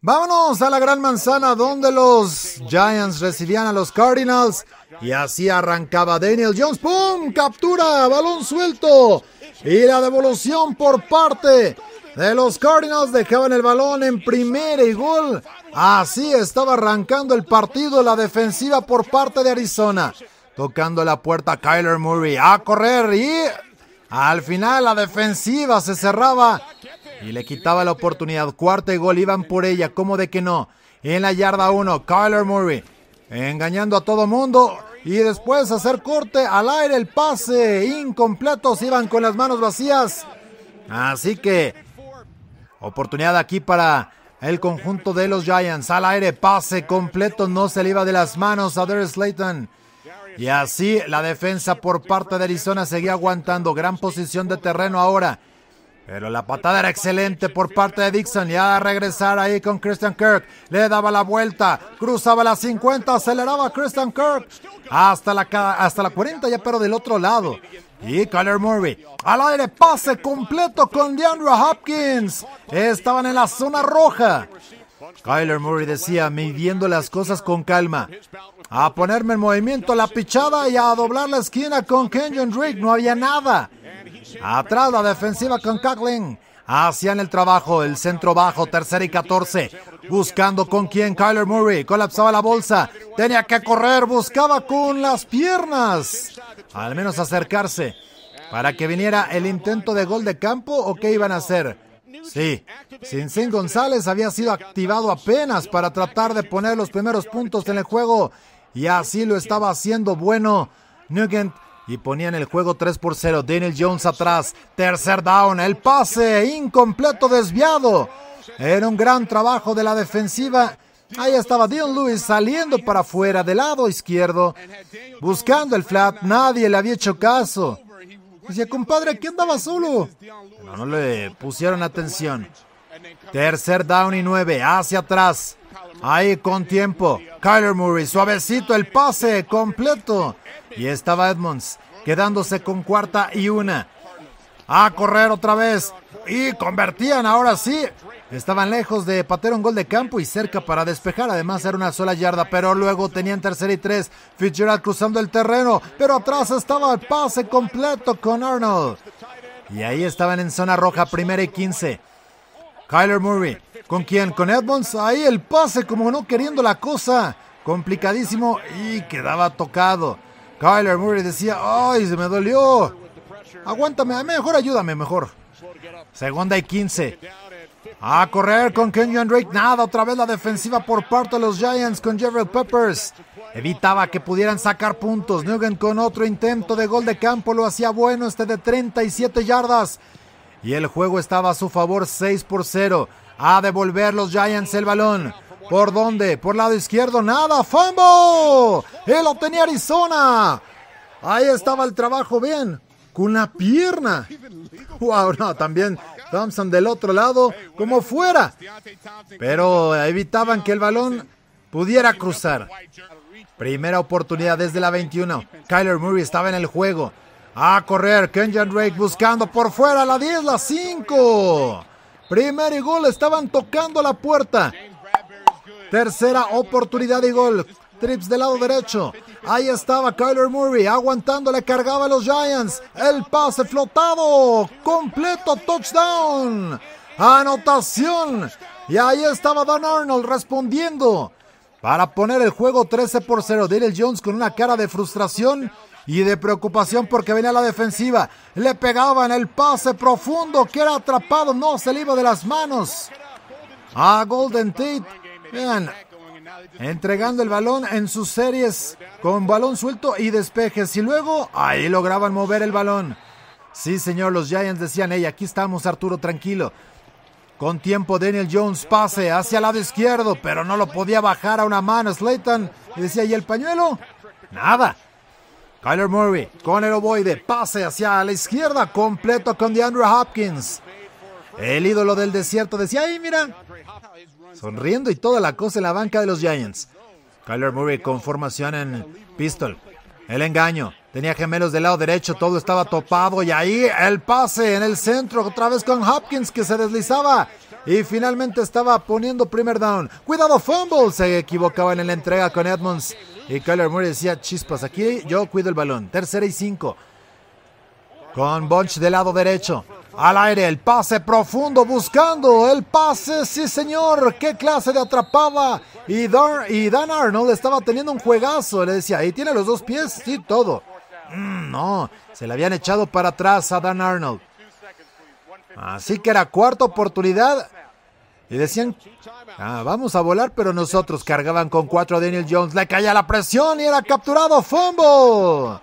Vámonos a la Gran Manzana donde los Giants recibían a los Cardinals y así arrancaba Daniel Jones. ¡Pum! Captura, balón suelto y la devolución por parte de los Cardinals. Dejaban el balón en primera y gol. Así estaba arrancando el partido la defensiva por parte de Arizona. Tocando la puerta Kyler Murray a correr y al final la defensiva se cerraba y le quitaba la oportunidad. Cuarto gol, iban por ella, como de que no? En la yarda 1, Kyler Murray engañando a todo mundo. Y después hacer corte al aire, el pase incompleto, se iban con las manos vacías. Así que oportunidad aquí para el conjunto de los Giants. Al aire, pase completo, no se le iba de las manos a Darius Slayton. Y así la defensa por parte de Arizona seguía aguantando. Gran posición de terreno ahora. Pero la patada era excelente por parte de Dixon. Ya a regresar ahí con Christian Kirk. Le daba la vuelta. Cruzaba la 50. Aceleraba Christian Kirk. Hasta la, hasta la 40 ya, pero del otro lado. Y Kyler Murray al aire, pase completo con DeAndre Hopkins. Estaban en la zona roja. Kyler Murray decía, midiendo las cosas con calma, a ponerme en movimiento la pichada y a doblar la esquina con Kenyon Drake, no había nada. Atrás la defensiva con Kakling. Hacían el trabajo, el centro bajo, tercera y 14. Buscando con quién Kyler Murray. Colapsaba la bolsa. Tenía que correr. Buscaba con las piernas. Al menos acercarse. Para que viniera el intento de gol de campo o qué iban a hacer. Sí, Sin González había sido activado apenas para tratar de poner los primeros puntos en el juego y así lo estaba haciendo bueno Nugent y ponía en el juego 3 por 0. Daniel Jones atrás, tercer down, el pase incompleto desviado. Era un gran trabajo de la defensiva. Ahí estaba Dion Lewis saliendo para afuera del lado izquierdo, buscando el flat. Nadie le había hecho caso. Dice, compadre, ¿qué andaba solo? no le pusieron atención. Tercer down y nueve, hacia atrás. Ahí con tiempo. Kyler Murray, suavecito el pase, completo. Y estaba Edmonds, quedándose con cuarta y una. A correr otra vez y convertían ahora sí. Estaban lejos de patear un gol de campo y cerca para despejar, además era una sola yarda, pero luego tenían tercera y tres. Fitzgerald cruzando el terreno, pero atrás estaba el pase completo con Arnold. Y ahí estaban en zona roja, primera y quince Kyler Murray, ¿con quién? Con Edmonds, ahí el pase como no queriendo la cosa. Complicadísimo y quedaba tocado. Kyler Murray decía, ¡ay, se me dolió! Aguántame, mejor ayúdame, mejor. Segunda y 15. A correr con Kenyon Drake. Nada, otra vez la defensiva por parte de los Giants con Gerald Peppers. Evitaba que pudieran sacar puntos. Nugent con otro intento de gol de campo lo hacía bueno, este de 37 yardas. Y el juego estaba a su favor 6 por 0. A devolver los Giants el balón. ¿Por dónde? Por lado izquierdo, nada. ¡Fumble! Él tenía Arizona. Ahí estaba el trabajo, bien con la pierna. Wow, no, también Thompson del otro lado, como fuera. Pero evitaban que el balón pudiera cruzar. Primera oportunidad desde la 21. Kyler Murray estaba en el juego. A correr, Kenyan Drake buscando por fuera la 10, la 5. Primer y gol, estaban tocando la puerta. Tercera oportunidad y gol. Trips del lado derecho. Ahí estaba Kyler Murray aguantando, le cargaba a los Giants. El pase flotado. Completo touchdown. Anotación. Y ahí estaba Don Arnold respondiendo para poner el juego 13 por 0. Daniel Jones con una cara de frustración y de preocupación porque venía la defensiva. Le pegaban el pase profundo que era atrapado, no se le iba de las manos. A Golden Tate. Vean, entregando el balón en sus series con balón suelto y despejes. Y luego ahí lograban mover el balón. Sí, señor, los Giants decían, hey, aquí estamos, Arturo, tranquilo. Con tiempo, Daniel Jones pase hacia el lado izquierdo, pero no lo podía bajar a una mano. Slayton decía, ¿y el pañuelo? Nada. Kyler Murray con el ovoide, pase hacia la izquierda, completo con DeAndre Hopkins. El ídolo del desierto decía, ahí mira! sonriendo y toda la cosa en la banca de los Giants. Kyler Murray con formación en pistol. El engaño. Tenía gemelos del lado derecho, todo estaba topado y ahí el pase en el centro, otra vez con Hopkins que se deslizaba y finalmente estaba poniendo primer down. Cuidado, fumble, se equivocaba en la entrega con Edmonds y Kyler Murray decía, chispas, aquí yo cuido el balón. Tercera y cinco. Con Bunch del lado derecho. Al aire el pase profundo buscando el pase, sí señor, qué clase de atrapada. Y, y Dan Arnold estaba teniendo un juegazo, le decía, ahí tiene los dos pies, sí, todo. Mm, no, se le habían echado para atrás a Dan Arnold. Así que era cuarta oportunidad. Y decían, ah, vamos a volar, pero nosotros cargaban con cuatro a Daniel Jones. Le caía la presión y era capturado. Fumble.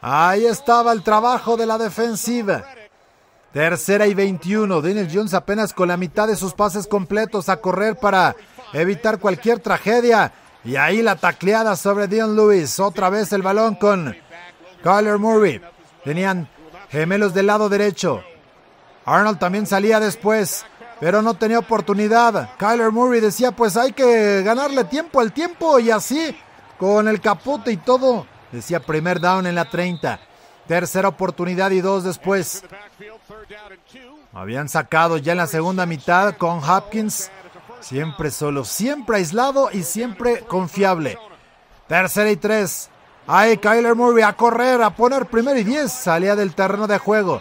Ahí estaba el trabajo de la defensiva. Tercera y 21. Daniel Jones apenas con la mitad de sus pases completos a correr para evitar cualquier tragedia. Y ahí la tacleada sobre Dion Lewis. Otra vez el balón con Kyler Murray. Tenían gemelos del lado derecho. Arnold también salía después, pero no tenía oportunidad. Kyler Murray decía, pues hay que ganarle tiempo al tiempo y así, con el capote y todo. Decía primer down en la 30. Tercera oportunidad y dos después. Habían sacado ya en la segunda mitad con Hopkins. Siempre solo, siempre aislado y siempre confiable. Tercera y tres. Ahí Kyler Murray a correr, a poner primero y diez. Salía del terreno de juego.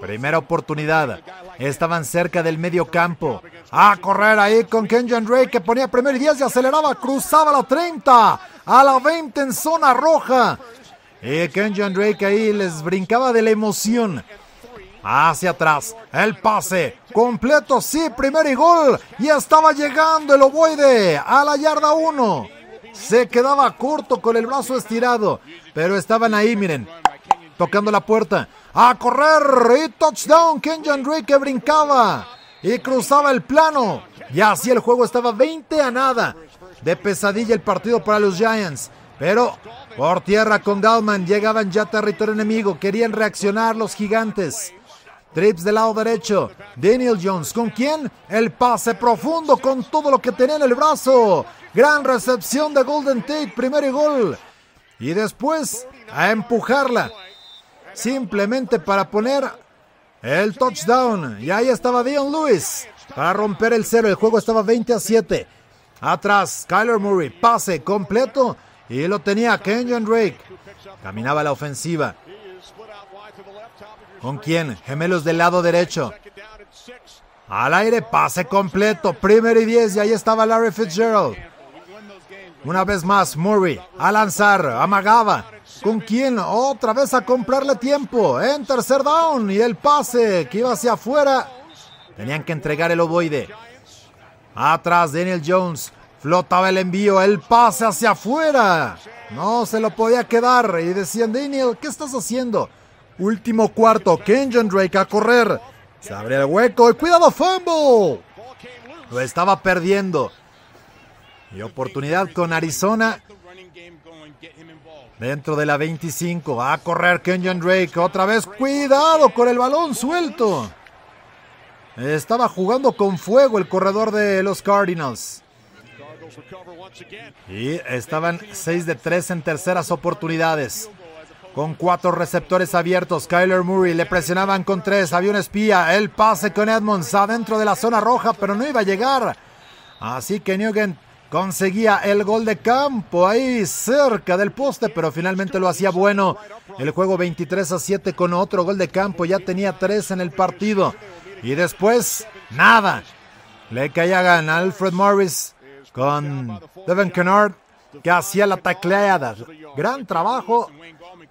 Primera oportunidad. Estaban cerca del medio campo. A correr ahí con Kenyon Ray que ponía primero y diez y aceleraba. Cruzaba la 30. A la 20 en zona roja. Y Kenyon Drake ahí les brincaba de la emoción. Hacia atrás, el pase completo, sí, primer y gol. Y estaba llegando el ovoide a la yarda 1. Se quedaba corto con el brazo estirado, pero estaban ahí, miren, tocando la puerta. A correr y touchdown. Kenyon Drake brincaba y cruzaba el plano. Y así el juego estaba 20 a nada. De pesadilla el partido para los Giants. Pero por tierra con Gauman llegaban ya territorio enemigo. Querían reaccionar los gigantes. Trips del lado derecho. Daniel Jones. ¿Con quién? El pase profundo con todo lo que tenía en el brazo. Gran recepción de Golden Tate. Primer gol. Y después a empujarla. Simplemente para poner el touchdown. Y ahí estaba Dion Lewis. Para romper el cero. El juego estaba 20 a 7. Atrás. Kyler Murray. Pase completo y lo tenía Kenyon Drake. Caminaba la ofensiva. ¿Con quién? Gemelos del lado derecho. Al aire, pase completo. Primero y diez. Y ahí estaba Larry Fitzgerald. Una vez más, Murray a lanzar, amagaba. ¿Con quién? Otra vez a comprarle tiempo. En tercer down. Y el pase que iba hacia afuera. Tenían que entregar el ovoide. Atrás, Daniel Jones. Flotaba el envío, el pase hacia afuera. No se lo podía quedar. Y decían, Daniel, ¿qué estás haciendo? Último cuarto, Kenyon Drake a correr. Se abre el hueco y cuidado, fumble. Lo estaba perdiendo. Y oportunidad con Arizona. Dentro de la 25. a correr Kenyon Drake. Otra vez. Cuidado con el balón suelto. Estaba jugando con fuego el corredor de los Cardinals. Y estaban 6 de 3 en terceras oportunidades. Con cuatro receptores abiertos, Kyler Murray le presionaban con tres. Había un espía. El pase con Edmonds adentro de la zona roja, pero no iba a llegar. Así que Nugent conseguía el gol de campo ahí cerca del poste, pero finalmente lo hacía bueno. El juego 23 a 7 con otro gol de campo. Ya tenía tres en el partido. Y después, nada. Le caían Alfred Morris con Devin Kennard, que hacía la tacleada. Gran trabajo.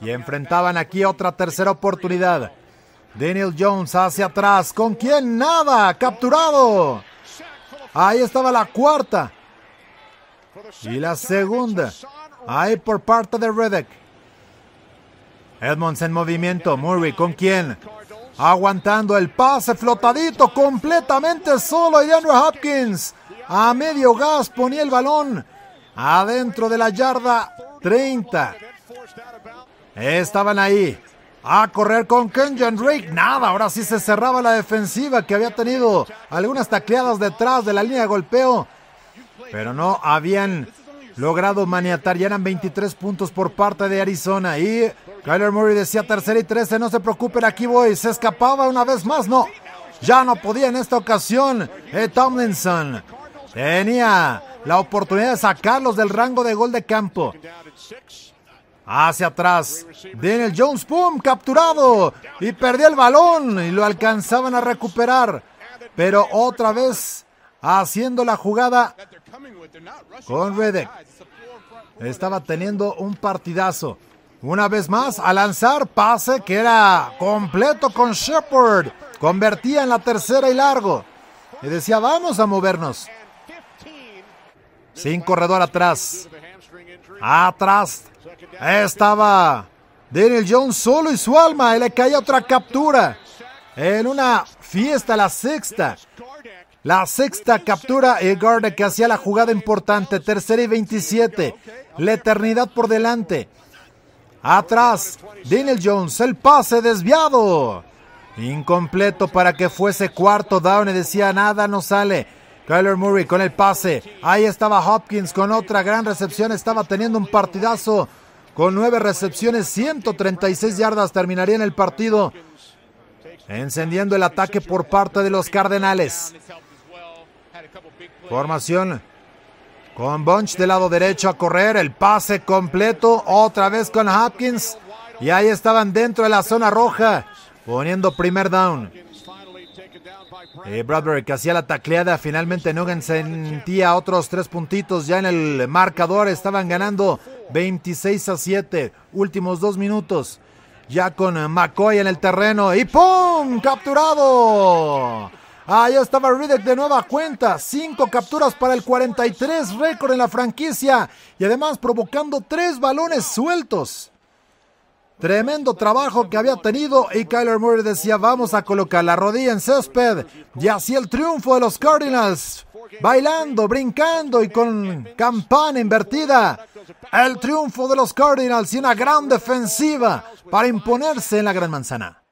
Y enfrentaban aquí otra tercera oportunidad. Daniel Jones hacia atrás. ¿Con quién? Nada. Capturado. Ahí estaba la cuarta. Y la segunda. Ahí por parte de Redek. Edmonds en movimiento. Murray, ¿con quién? Aguantando el pase flotadito completamente solo. Y Andrew Hopkins a medio gas, ponía el balón adentro de la yarda 30. Estaban ahí a correr con Kenyon Drake. Nada, ahora sí se cerraba la defensiva que había tenido algunas tacleadas detrás de la línea de golpeo. Pero no habían logrado maniatar. Ya eran 23 puntos por parte de Arizona. Y Kyler Murray decía tercera y 13. No se preocupen, aquí voy. Se escapaba una vez más. No, ya no podía en esta ocasión. Eh, Tomlinson Tenía la oportunidad de sacarlos del rango de gol de campo. Hacia atrás. Daniel Jones, boom Capturado. Y perdía el balón. Y lo alcanzaban a recuperar. Pero otra vez haciendo la jugada con Redek. Estaba teniendo un partidazo. Una vez más, a lanzar pase que era completo con Shepard. Convertía en la tercera y largo. Y decía, vamos a movernos. Sin corredor atrás. Atrás. Estaba Daniel Jones solo y su alma. Y le caía otra captura. En una fiesta, la sexta. La sexta captura y que hacía la jugada importante. Tercera y 27. La eternidad por delante. Atrás, Daniel Jones, el pase desviado. Incompleto para que fuese cuarto down y decía nada, no sale. Kyler Murray con el pase. Ahí estaba Hopkins con otra gran recepción. Estaba teniendo un partidazo con nueve recepciones, 136 yardas. Terminaría en el partido. Encendiendo el ataque por parte de los Cardenales. Formación con Bunch del lado derecho a correr. El pase completo. Otra vez con Hopkins. Y ahí estaban dentro de la zona roja. Poniendo primer down. Eh, Bradbury que hacía la tacleada, finalmente Nugent sentía otros tres puntitos ya en el marcador, estaban ganando 26 a 7, últimos dos minutos, ya con McCoy en el terreno y ¡pum! ¡Capturado! Ahí estaba Riddick de nueva cuenta, cinco capturas para el 43 récord en la franquicia y además provocando tres balones sueltos. Tremendo trabajo que había tenido y Kyler Murray decía vamos a colocar la rodilla en césped y así el triunfo de los Cardinals, bailando, brincando y con campana invertida. El triunfo de los Cardinals y una gran defensiva para imponerse en la Gran Manzana.